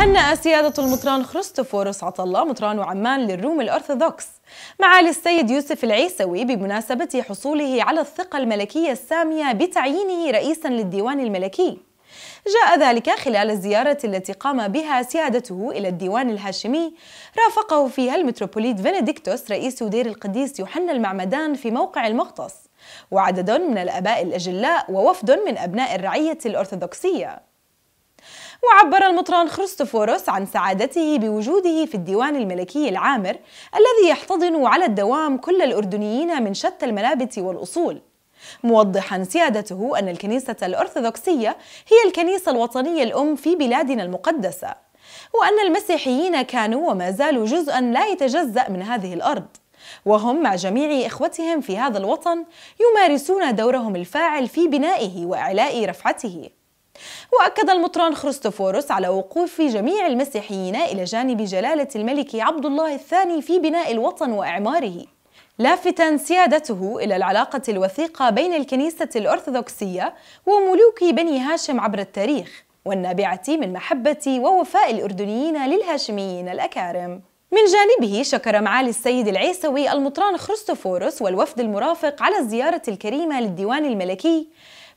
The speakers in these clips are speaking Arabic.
هنأ سيادة المطران خريستوفوروس عطلة مطران عمان للروم الأرثوذكس معالي السيد يوسف العيسوي بمناسبة حصوله على الثقة الملكية السامية بتعيينه رئيسا للديوان الملكي جاء ذلك خلال الزيارة التي قام بها سيادته إلى الديوان الهاشمي رافقه فيها المتروبوليت فينيديكتوس رئيس دير القديس يوحنا المعمدان في موقع المغطس وعدد من الآباء الأجلاء ووفد من أبناء الرعية الأرثوذكسية وعبر المطران خريستوفوروس عن سعادته بوجوده في الديوان الملكي العامر الذي يحتضن على الدوام كل الأردنيين من شتى الملابس والأصول موضحا سيادته أن الكنيسة الأرثوذكسية هي الكنيسة الوطنية الأم في بلادنا المقدسة وأن المسيحيين كانوا وما زالوا جزءا لا يتجزأ من هذه الأرض وهم مع جميع إخوتهم في هذا الوطن يمارسون دورهم الفاعل في بنائه وإعلاء رفعته وأكد المطران خريستوفوروس على وقوف جميع المسيحيين إلى جانب جلالة الملك عبد الله الثاني في بناء الوطن وإعماره لافتا سيادته إلى العلاقة الوثيقة بين الكنيسة الأرثوذكسية وملوك بني هاشم عبر التاريخ والنابعة من محبة ووفاء الأردنيين للهاشميين الأكارم من جانبه شكر معالي السيد العيسوي المطران خريستوفوروس والوفد المرافق على الزيارة الكريمة للديوان الملكي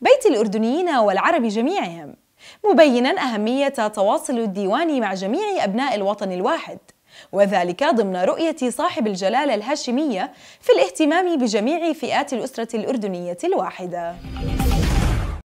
بيت الأردنيين والعرب جميعهم مبينا أهمية تواصل الديوان مع جميع أبناء الوطن الواحد وذلك ضمن رؤية صاحب الجلالة الهاشمية في الاهتمام بجميع فئات الأسرة الأردنية الواحدة